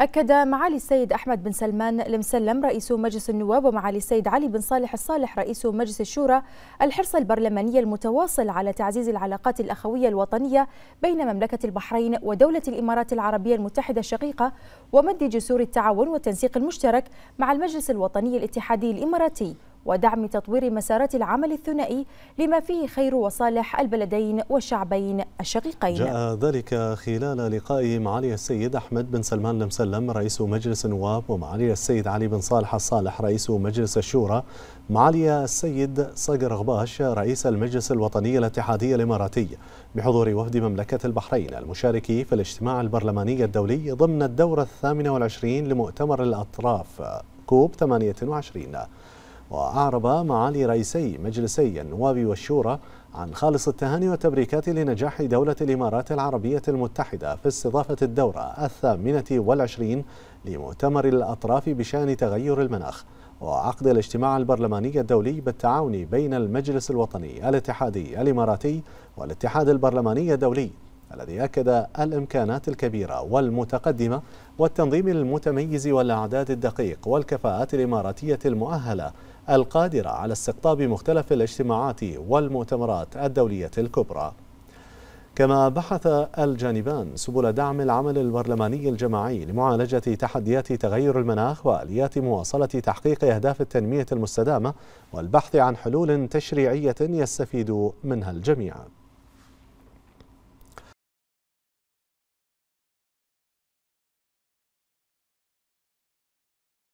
أكد معالي السيد أحمد بن سلمان المسلم رئيس مجلس النواب ومعالي السيد علي بن صالح الصالح رئيس مجلس الشورى الحرص البرلماني المتواصل على تعزيز العلاقات الأخوية الوطنية بين مملكة البحرين ودولة الإمارات العربية المتحدة الشقيقة ومد جسور التعاون والتنسيق المشترك مع المجلس الوطني الاتحادي الإماراتي ودعم تطوير مسارات العمل الثنائي لما فيه خير وصالح البلدين والشعبين الشقيقين جاء ذلك خلال لقائه معالي السيد أحمد بن سلمان المسلم رئيس مجلس النواب ومعالي السيد علي بن صالح الصالح رئيس مجلس الشورى معالي السيد صقر غباش رئيس المجلس الوطني الاتحادي الإماراتي بحضور وفد مملكة البحرين المشارك في الاجتماع البرلماني الدولي ضمن الدورة الثامنة والعشرين لمؤتمر الأطراف كوب 28 وأعرب معالي رئيسي مجلسي النواب والشورى عن خالص التهاني والتبريكات لنجاح دولة الإمارات العربية المتحدة في استضافة الدورة الثامنة والعشرين لمؤتمر الأطراف بشأن تغير المناخ وعقد الاجتماع البرلماني الدولي بالتعاون بين المجلس الوطني الاتحادي الإماراتي والاتحاد البرلماني الدولي الذي أكد الإمكانات الكبيرة والمتقدمة والتنظيم المتميز والأعداد الدقيق والكفاءات الإماراتية المؤهلة القادرة على استقطاب مختلف الاجتماعات والمؤتمرات الدولية الكبرى كما بحث الجانبان سبل دعم العمل البرلماني الجماعي لمعالجة تحديات تغير المناخ وآليات مواصلة تحقيق أهداف التنمية المستدامة والبحث عن حلول تشريعية يستفيد منها الجميع